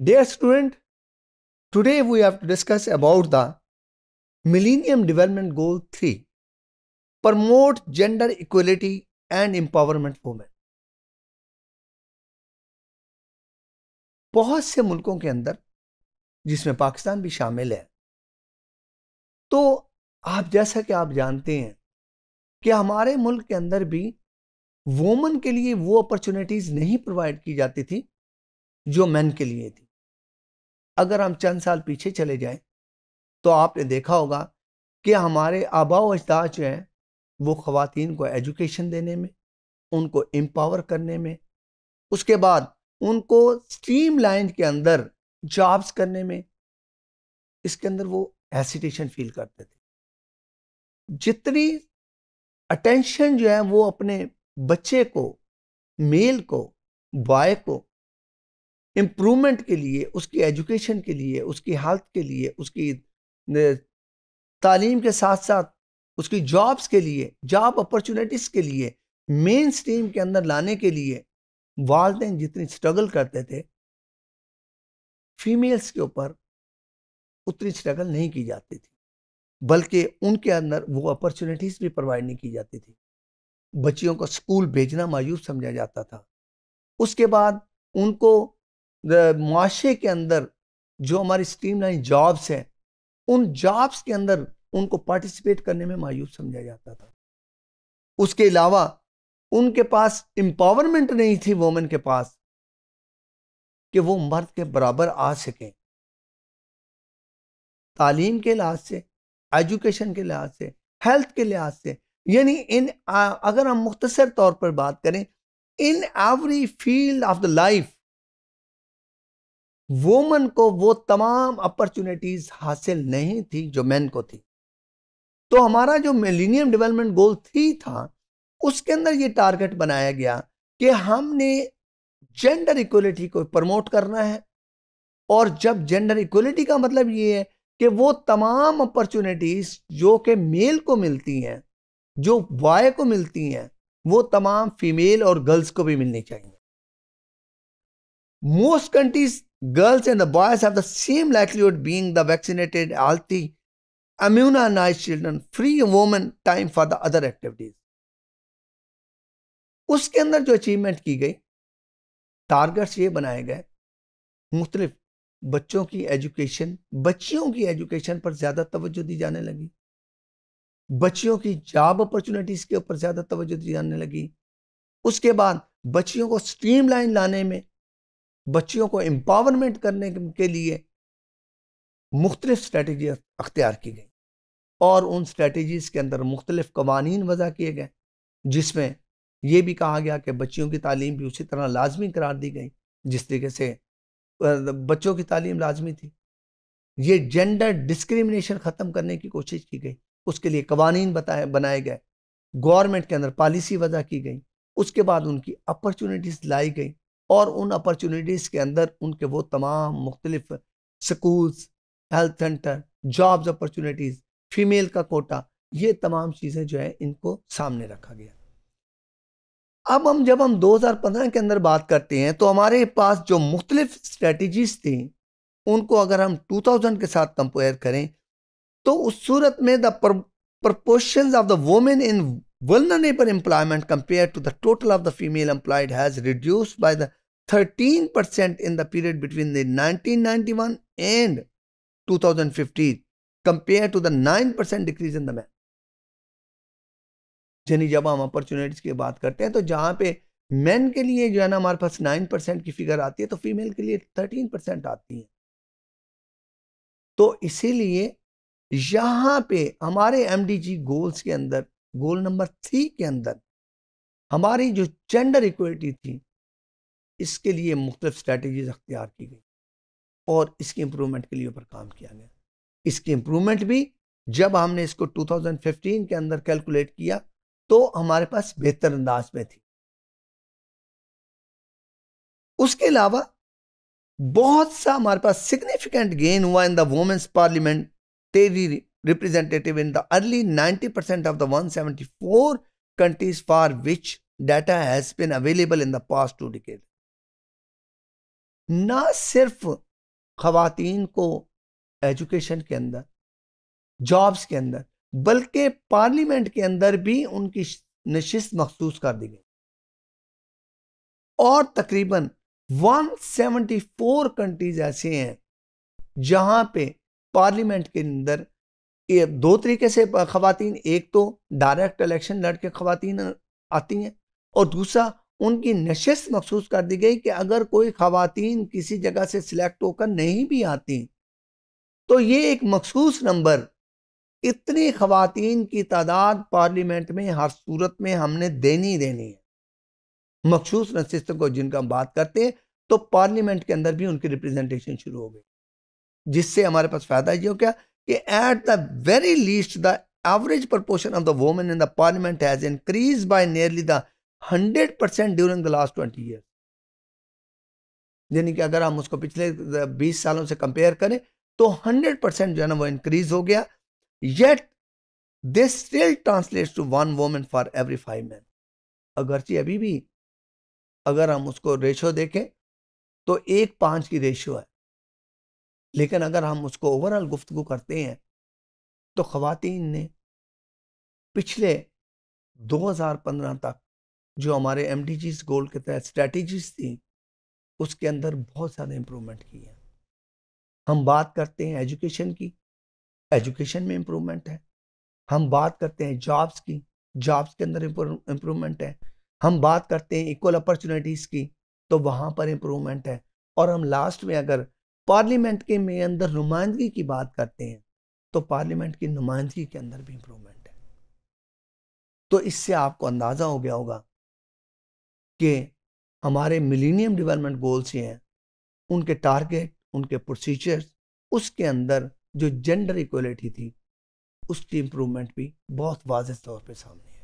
Dear student, today we have to discuss about the Millennium Development Goal 3 Promote Gender Equality and Empowerment Women. बहुत से मुल्कों के अंदर जिसमें पाकिस्तान भी शामिल है तो आप जैसा कि आप जानते हैं कि हमारे मुल्क के अंदर भी वोमन के लिए वो अपॉर्चुनिटीज़ नहीं प्रोवाइड की जाती थी जो मैन के लिए थी अगर हम चंद साल पीछे चले जाएं तो आपने देखा होगा कि हमारे आबा अजदाद जो हैं वो ख़वान को एजुकेशन देने में उनको एम्पावर करने में उसके बाद उनको स्ट्रीम लाइन के अंदर जॉब्स करने में इसके अंदर वो हेसिटेशन फील करते थे जितनी अटेंशन जो है वो अपने बच्चे को मेल को बॉय को इम्प्रूवमेंट के लिए उसकी एजुकेशन के लिए उसकी हेल्थ के लिए उसकी तालीम के साथ साथ उसकी जॉब्स के लिए जॉब अपॉर्चुनिटीज़ के लिए मेन स्ट्रीम के अंदर लाने के लिए वालदे जितनी स्ट्रगल करते थे फीमेल्स के ऊपर उतनी स्ट्रगल नहीं की जाती थी बल्कि उनके अंदर वो अपॉर्चुनिटीज़ भी प्रोवाइड नहीं की जाती थी बच्चियों को स्कूल भेजना मायूस समझा जाता था उसके बाद उनको माशरे के अंदर जो हमारी स्ट्रीम लाइन जॉब्स हैं उन जॉब्स के अंदर उनको पार्टिसिपेट करने में मायूस समझा जाता था उसके अलावा उनके पास एम्पावरमेंट नहीं थी वोमेन के पास कि वो मर्द के बराबर आ सकें तालीम के लिहाज से एजुकेशन के लिहाज से हेल्थ के लिहाज से यानी इन अगर हम मुख्तसर तौर पर बात करें in every field of the life woman को वो तमाम अपॉर्चुनिटीज हासिल नहीं थी जो मैन को थी तो हमारा जो मिलीनियम डेवलपमेंट गोल थी था उसके अंदर ये टारगेट बनाया गया कि हमने जेंडर इक्वलिटी को प्रमोट करना है और जब जेंडर इक्वलिटी का मतलब ये है कि वो तमाम अपॉर्चुनिटीज़ जो कि मेल को मिलती हैं जो बॉय को मिलती हैं वो तमाम फीमेल और गर्ल्स को भी मिलनी चाहिए most countries girls and the boys have the same likelihood being the vaccinated, healthy, immunized children, free women time for the other activities. उसके अंदर जो अचीवमेंट की गई टारगेट्स ये बनाए गए मुख्तलिफ बच्चों की एजुकेशन बच्चियों की एजुकेशन पर ज़्यादा तवज्जो दी जाने लगी बच्चियों की जॉब अपॉर्चुनिटीज़ के ऊपर ज़्यादा तवज्जो दी जाने लगी उसके बाद बच्चियों को स्ट्रीम लाइन लाने में बच्चियों को एम्पावरमेंट करने के लिए मुख्तलिफ स्ट्रेटजी अख्तियार की गई और उन स्ट्रेटजीज़ के अंदर मुख्तलिफ कवानीन वज़ा किए गए जिसमें यह भी कहा गया कि बच्चियों की तालीम भी उसी तरह लाजमी करार दी गई जिस तरीके से बच्चों की तालीम लाजमी थी ये जेंडर डिस्क्रिमिनेशन ख़त्म करने की कोशिश की गई उसके लिए कवानीन बताए बनाए गए गवर्नमेंट के अंदर पॉलिसी वजह की गई उसके बाद उनकी अपॉर्चुनिटीज़ लाई गई और उन अपॉर्चुनिटीज़ के अंदर उनके वो तमाम मुख्तलिफ schools health centre jobs opportunities female का कोटा ये तमाम चीज़ें जो है इनको सामने रखा गया अब हम जब हम 2015 के अंदर बात करते हैं तो हमारे पास जो मुख्तलिफ स्ट्रेटजीज थी उनको अगर हम 2000 के साथ कंपेयर करें तो उस सूरत में the of the women in in vulnerable employment to the total of the the female employed has reduced by the 13% in the period between the 1991 and 2015 compared to the 9% decrease in the men. यानी जब हम opportunities की बात करते हैं तो जहां पे मेन के लिए जो है ना हमारे पास 9% की फिगर आती है तो फीमेल के लिए 13% आती है तो इसीलिए यहां पे हमारे एमडीजी गोल्स के अंदर गोल नंबर थ्री के अंदर हमारी जो जेंडर इक्वलिटी थी इसके लिए मुख्त स्ट्रेटजीज अख्तियार की गई और इसकी इम्प्रूवमेंट के लिए ऊपर काम किया गया इसकी इम्प्रूवमेंट भी जब हमने इसको 2015 के अंदर कैलकुलेट किया तो हमारे पास बेहतर अंदाज में थी उसके अलावा बहुत सा हमारे पास सिग्निफिकेंट गेन हुआ in the parliament parliamentary representative in the early 90 percent of the 174 countries for which data has been available in the past two decade ना सिर्फ खातन को एजुकेशन के अंदर जॉब्स के अंदर बल्कि पार्लियामेंट के अंदर भी उनकी नशस्त मखसूस कर दी गई और तकरीबन 174 कंट्रीज ऐसे हैं जहां पे पार्लियामेंट के अंदर दो तरीके से खातन एक तो डायरेक्ट इलेक्शन लड़के खातन आती हैं और दूसरा उनकी नशस्त मखसूस कर दी गई कि अगर कोई खातन किसी जगह से सिलेक्ट होकर नहीं भी आती तो ये एक मखसूस नंबर इतनी ख़वातीन की तादाद पार्लियामेंट में हर सूरत में हमने देनी देनी है मखसूस नशस्त को जिनका हम बात करते हैं तो पार्लियामेंट के अंदर भी उनकी रिप्रेजेंटेशन शुरू हो गई जिससे हमारे पास फ़ायदा ये हो क्या कि at the very least the average proportion of the women in the parliament has increased by nearly the hundred percent during the last twenty year यानी कि अगर हम उसको पिछले बीस सालों से कंपेयर करें तो हंड्रेड परसेंट जो है ना वो इंक्रीज हो गया yet this still translates to one women for every five man अगरचे अभी भी अगर हम उसको रेशो देखें तो एक पाँच की रेशो है लेकिन अगर हम उसको ओवरऑल गुफ्तगु करते हैं तो ख़वातीन ने पिछले 2015 तक जो हमारे एम गोल के तहत स्ट्रैटेजीज थी उसके अंदर बहुत सारे इम्प्रूवमेंट की है हम बात करते हैं एजुकेशन की एजुकेशन में इम्प्रूवमेंट है हम बात करते हैं जॉब्स की जॉब्स के अंदर इम्प्रूवमेंट है हम बात करते हैं इक्वल अपॉर्चुनिटीज़ की तो वहाँ पर इम्प्रूवमेंट है और हम लास्ट में अगर पार्लियामेंट के में अंदर नुमाइंदगी की बात करते हैं तो पार्लियामेंट की नुमाइंदगी के अंदर भी इम्प्रूवमेंट है तो इससे आपको अंदाज़ा हो गया होगा कि हमारे मिलीनियम डेवलपमेंट गोल्स ये हैं उनके टारगेट उनके प्रोसीजर्स उसके अंदर जो जेंडर इक्वलिटी थी उसकी इम्प्रूवमेंट भी बहुत वाज तौर पर सामने